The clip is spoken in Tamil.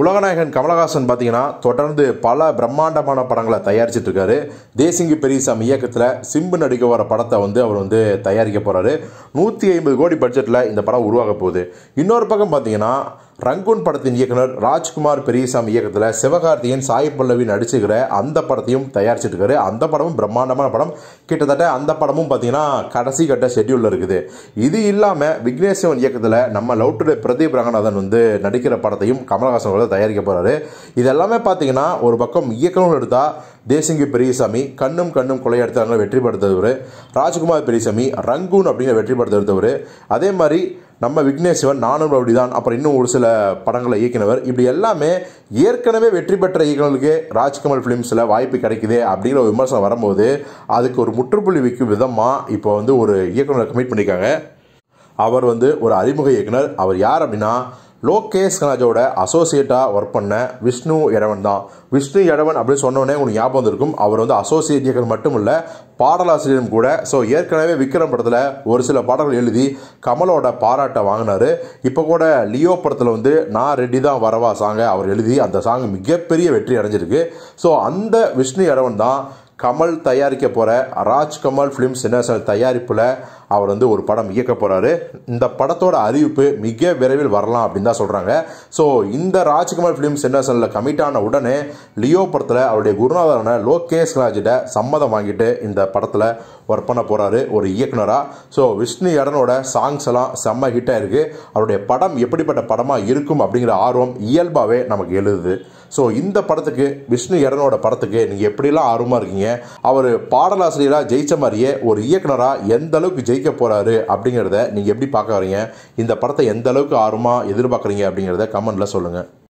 உலகநாயகன் கமலஹாசன் பார்த்தீங்கன்னா தொடர்ந்து பல பிரம்மாண்டமான படங்களை தயாரிச்சுட்டு இருக்காரு தேசிங்கி பெரியசாமி இயக்கத்தில் சிம்பு நடிக்க வர படத்தை வந்து அவர் வந்து தயாரிக்க போகிறாரு நூற்றி ஐம்பது கோடி பட்ஜெட்டில் இந்த படம் உருவாக போகுது இன்னொரு பக்கம் பார்த்தீங்கன்னா ரங்கூன் படத்தின் இயக்குனர் ராஜ்குமார் பெரியசாமி இயக்கத்தில் சிவகார்த்தியின் சாய் பல்லவி நடிச்சுக்கிற அந்த படத்தையும் தயாரிச்சுட்டு இருக்காரு அந்த படமும் பிரம்மாண்டமான படம் கிட்டத்தட்ட அந்த படமும் பார்த்தீங்கன்னா கடைசி கட்ட ஷெட்யூலில் இருக்குது இது இல்லாமல் விக்னேஸ்வன் இயக்கத்தில் நம்ம லவ் டுடே பிரதீப் ரங்கநாதன் வந்து நடிக்கிற படத்தையும் கமலஹாசன் அவர்கள் தயாரிக்க போகிறாரு இது எல்லாமே பார்த்தீங்கன்னா ஒரு பக்கம் இயக்கணும் எடுத்தால் தேசிங்கி பெரியசாமி கண்ணும் கண்ணும் கொலையெடுத்தாங்க வெற்றி படுத்தவர் ராஜ்குமார் பெரியசாமி ரங்கூன் அப்படிங்கிற வெற்றி படுத்தவர் அதே மாதிரி நம்ம விக்னேஷ் சிவன் நானும் அப்படிதான் தான் அப்புறம் இன்னும் ஒரு சில படங்களை இயக்கினவர் இப்படி எல்லாமே ஏற்கனவே வெற்றி பெற்ற இயக்குநர்களுக்கு ராஜ்கமல் ஃபிலிம்ஸில் வாய்ப்பு கிடைக்குது அப்படிங்கிற ஒரு விமர்சனம் வரும்போது அதுக்கு ஒரு முற்றுப்புள்ளி வைக்கும் விதமாக இப்போ வந்து ஒரு இயக்குநரை கமிட் பண்ணியிருக்காங்க அவர் வந்து ஒரு அறிமுக இயக்குனர் அவர் யார் அப்படின்னா லோகேஷ் கனாஜோட அசோசியேட்டாக ஒர்க் பண்ண விஷ்ணு இடவன் தான் விஷ்ணு இடவன் அப்படின்னு சொன்னோடனே உங்களுக்கு ஞாபகம் இருக்கும் அவர் வந்து அசோசியேட் மட்டும் இல்லை பாடலாசிரியரும் கூட ஸோ ஏற்கனவே விக்ரம் படத்தில் ஒரு சில பாடல்கள் எழுதி கமலோட பாராட்டை வாங்கினார் இப்போ கூட லியோ படத்தில் வந்து நான் ரெடி தான் வரவா சாங்கை அவர் எழுதி அந்த சாங் மிகப்பெரிய வெற்றி அடைஞ்சிருக்கு ஸோ அந்த விஷ்ணு இடவன் தான் கமல் தயாரிக்க போகிற ராஜ்கமல் ஃபிலிம் ஃபிலிம்ஸ் இன்டர்நேஷனல் தயாரிப்பில் அவர் வந்து ஒரு படம் இயக்க போகிறாரு இந்த படத்தோட அறிவிப்பு மிக விரைவில் வரலாம் அப்படின்னு தான் சொல்கிறாங்க ஸோ இந்த ராஜ்குமார் ஃபிலிம்ஸ் இன்டர்நேஷனலில் கமிட் ஆன உடனே லியோ படத்தில் அவருடைய குருநாதரான லோகேஷ் ராஜிட்ட சம்மதம் வாங்கிட்டு இந்த படத்தில் ஒர்க் பண்ண போகிறாரு ஒரு இயக்குனராக ஸோ விஷ்ணு இடனோட சாங்ஸ் எல்லாம் செம்ம ஹிட்டாக இருக்குது அவருடைய படம் எப்படிப்பட்ட படமாக இருக்கும் அப்படிங்கிற ஆர்வம் இயல்பாகவே நமக்கு எழுதுது ஸோ இந்த படத்துக்கு விஷ்ணு எரனோட படத்துக்கு நீங்கள் எப்படிலாம் ஆர்வமாக இருக்கீங்க அவர் பாடலாசிரியராக ஜெயித்த மாதிரியே ஒரு இயக்குனராக எந்த அளவுக்கு ஜெயிக்க போகிறாரு அப்படிங்கிறத நீங்கள் எப்படி பார்க்க வரீங்க இந்த படத்தை எந்த அளவுக்கு ஆர்வமாக எதிர்பார்க்குறீங்க அப்படிங்கிறத கமெண்டில் சொல்லுங்கள்